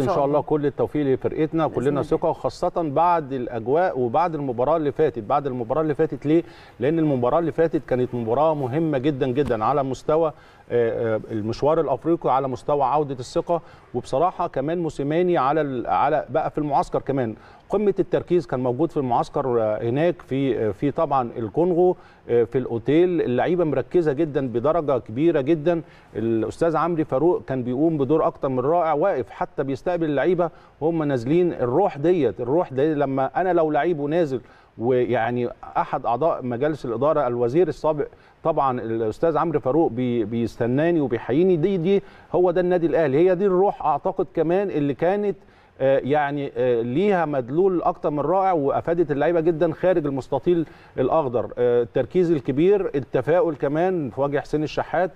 ان شاء الله كل التوفيق لفرقتنا كلنا ثقه وخاصه بعد الاجواء وبعد المباراه اللي فاتت بعد المباراه اللي فاتت ليه لان المباراه اللي فاتت كانت مباراه مهمه جدا جدا على مستوى آه، آه، المشوار الافريقي على مستوى عوده الثقه وبصراحه كمان موسيماني على على بقى في المعسكر كمان قمه التركيز كان موجود في المعسكر آه، هناك في في طبعا الكونغو في الاوتيل اللعيبه مركزه جدا بدرجه كبيره جدا الاستاذ عمرو فاروق كان بيقوم بدور اكتر من رائع واقف حتى بيست مستقبل اللعيبه وهم نازلين الروح ديت الروح دي لما انا لو لعيب ونازل ويعني احد اعضاء مجالس الاداره الوزير السابق طبعا الاستاذ عمرو فاروق بيستناني وبيحييني دي دي هو ده النادي الاهلي هي دي الروح اعتقد كمان اللي كانت آه، يعني آه، ليها مدلول اكتر من رائع وافادت اللعيبه جدا خارج المستطيل الاخضر آه، التركيز الكبير التفاؤل كمان في وجه حسين الشحات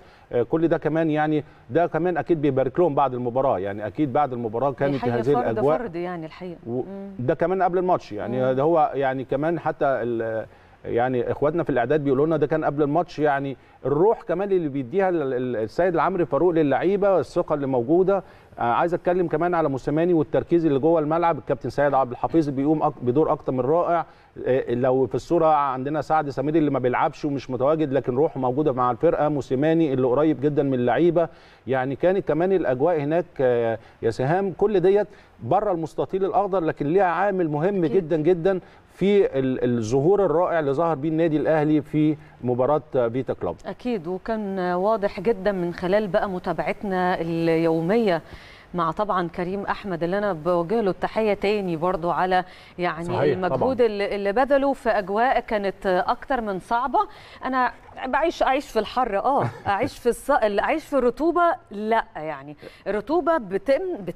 كل ده كمان يعني ده كمان اكيد بيبارك لهم بعد المباراه يعني اكيد بعد المباراه كانت هذه الاجواء فرد يعني الحقيقه ده كمان قبل الماتش يعني ده هو يعني كمان حتى يعني اخواتنا في الاعداد بيقولوا لنا ده كان قبل الماتش يعني الروح كمان اللي بيديها السيد العمري فاروق للعيبه الثقه اللي موجوده آه، عايز اتكلم كمان على موسيماني والتركيز اللي جوه الملعب الكابتن سيد عبد الحفيظ بيقوم بدور اكتر من رائع آه، لو في الصوره عندنا سعد سمير اللي ما بيلعبش ومش متواجد لكن روحه موجوده مع الفرقه موسيماني اللي قريب جدا من اللعيبه يعني كانت كمان الاجواء هناك آه، يا سهام كل ديت بره المستطيل الاخضر لكن ليها عامل مهم جدا جدا في الظهور الرائع اللي ظهر بيه النادي الاهلي في مباراه فيتا كلوب اكيد وكان واضح جدا من خلال بقى متابعتنا اليوميه مع طبعا كريم احمد اللي انا بوجه له التحيه تاني برضو على يعني صحيح المجهود طبعا. اللي بذله في اجواء كانت اكتر من صعبه انا بعيش اعيش في الحر اه اعيش في الص... اعيش في الرطوبه لا يعني الرطوبه بتم بت...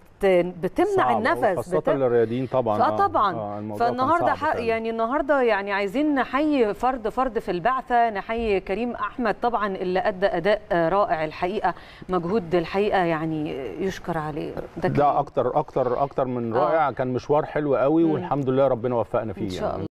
بتمنع النفس خاصه بتم... للرياضيين طبعا آه،, اه طبعا آه فالنهارده ح... يعني النهارده يعني عايزين نحيي فرد فرد في البعثه نحيي كريم احمد طبعا اللي ادى اداء رائع الحقيقه مجهود الحقيقه يعني يشكر عليه ده, ده اكتر اكتر اكتر من رائع آه. كان مشوار حلو قوي والحمد لله ربنا وفقنا فيه ان يعني. شاء الله يعني.